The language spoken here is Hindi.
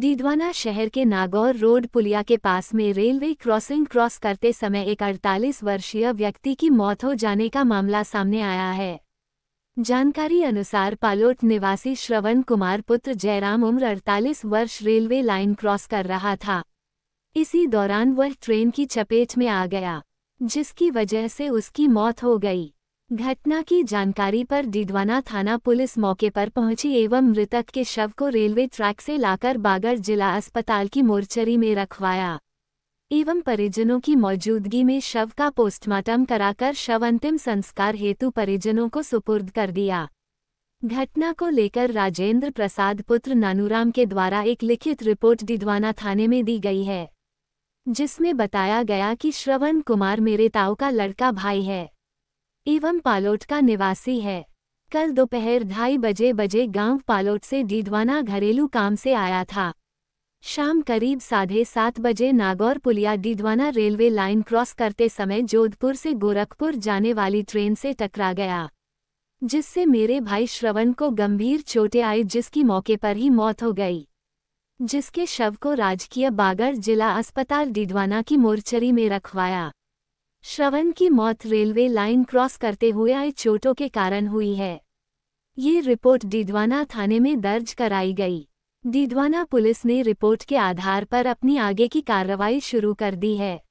दीदवाना शहर के नागौर रोड पुलिया के पास में रेलवे क्रॉसिंग क्रॉस करते समय एक 48 वर्षीय व्यक्ति की मौत हो जाने का मामला सामने आया है जानकारी अनुसार पालोट निवासी श्रवण कुमार पुत्र जयराम उम्र 48 वर्ष रेलवे लाइन क्रॉस कर रहा था इसी दौरान वह ट्रेन की चपेट में आ गया जिसकी वजह से उसकी मौत हो गई घटना की जानकारी पर डिडवाना थाना पुलिस मौके पर पहुंची एवं मृतक के शव को रेलवे ट्रैक से लाकर बागड़ जिला अस्पताल की मोर्चरी में रखवाया एवं परिजनों की मौजूदगी में शव का पोस्टमार्टम कराकर शव अंतिम संस्कार हेतु परिजनों को सुपुर्द कर दिया घटना को लेकर राजेंद्र प्रसाद पुत्र नानूराम के द्वारा एक लिखित रिपोर्ट डिडवाना थाने में दी गई है जिसमें बताया गया कि श्रवण कुमार मेरे ताऊ का लड़का भाई है एवं पालोट का निवासी है कल दोपहर ढाई बजे बजे गांव पालोट से डीडवाना घरेलू काम से आया था शाम करीब साढ़े सात बजे नागौर पुलिया डीडवाना रेलवे लाइन क्रॉस करते समय जोधपुर से गोरखपुर जाने वाली ट्रेन से टकरा गया जिससे मेरे भाई श्रवण को गंभीर चोटें आई जिसकी मौके पर ही मौत हो गई जिसके शव को राजकीय बागड़ जिला अस्पताल डीडवाना की मोर्चरी में रखवाया श्रवण की मौत रेलवे लाइन क्रॉस करते हुए आए चोटों के कारण हुई है ये रिपोर्ट डिदवाना थाने में दर्ज कराई गई डिदवाना पुलिस ने रिपोर्ट के आधार पर अपनी आगे की कार्रवाई शुरू कर दी है